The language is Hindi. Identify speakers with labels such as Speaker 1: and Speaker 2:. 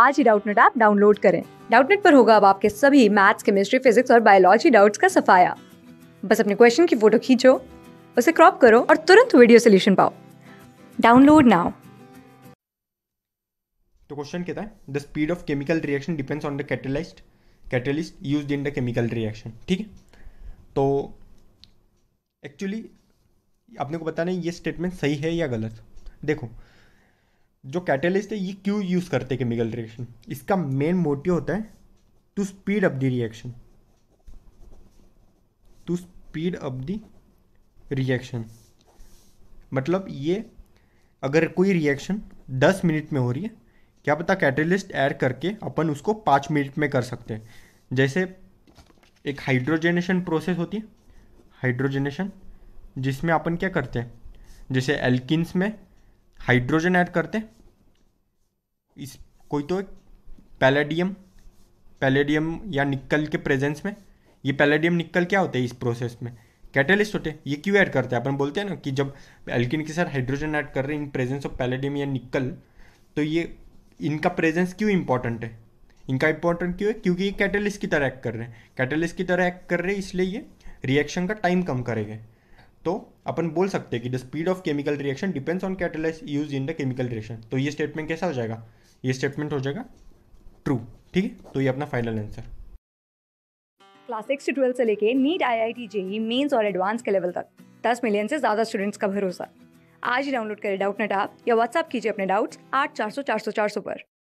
Speaker 1: आज ही डाउटनेट ऐप डाउनलोड करें डाउटनेट पर होगा अब आपके सभी मैथ्स केमिस्ट्री फिजिक्स और बायोलॉजी डाउट्स का सफाया बस अपने क्वेश्चन की फोटो खींचो उसे क्रॉप करो और तुरंत वीडियो सोल्यूशन पाओ डाउनलोड नाउ
Speaker 2: तो क्वेश्चन कहता है the speed of chemical reaction depends on the catalysed catalyst use in the chemical reaction ठीक है तो एक्चुअली आपने को बताना है ये स्टेटमेंट सही है या गलत देखो जो कैटेलिस्ट है ये क्यों यूज़ करते हैं केमिकल रिएक्शन इसका मेन मोटिव होता है to speed up the reaction to speed up the reaction मतलब ये अगर कोई रिएक्शन दस मिनट में हो रही है क्या पता कैटेलिस्ट ऐड करके अपन उसको पाँच मिनट में कर सकते हैं जैसे एक हाइड्रोजनेशन प्रोसेस होती है हाइड्रोजनेशन जिसमें अपन क्या करते हैं जैसे एल्किन्स में हाइड्रोजन ऐड करते हैं इस कोई तो एक पैलेडियम पैलेडियम या निकल के प्रेजेंस में ये पैलेडियम निकल क्या होते हैं इस प्रोसेस में कैटलिस्ट होते हैं ये क्यों ऐड करते हैं अपन बोलते हैं ना कि जब एल्किन के साथ हाइड्रोजन ऐड कर रहे हैं इन प्रेजेंस ऑफ पैलेडियम या निकल तो ये इनका प्रेजेंस क्यों इंपॉर्टेंट है इनका इंपॉर्टेंट क्यों है क्योंकि ये कैटलिस्ट की तरह एक्ट कर रहे हैं कैटलिस्ट की तरह एक्ट कर रहे हैं इसलिए ये रिएक्शन का टाइम कम करेंगे तो अपन बोल सकते हैं कि the speed of chemical reaction depends on catalyst use in the chemical reaction तो ये स्टेटमेंट कैसा हो जाएगा ये स्टेटमेंट हो जाएगा ट्रू ठीक है तो ये अपना फाइनल आंसर
Speaker 1: क्लास सिक्स से ट्वेल्थ से लेके NEET I I T JEE mains और एडवांस के लेवल तक दस मिलियन से ज़्यादा स्टूडेंट्स का भरोसा आज ही डाउनलोड करें डाउट नेट आप या व्हाट्सअप कीजिए अपने डाउट्स आठ चार सौ चार सौ चार सौ पर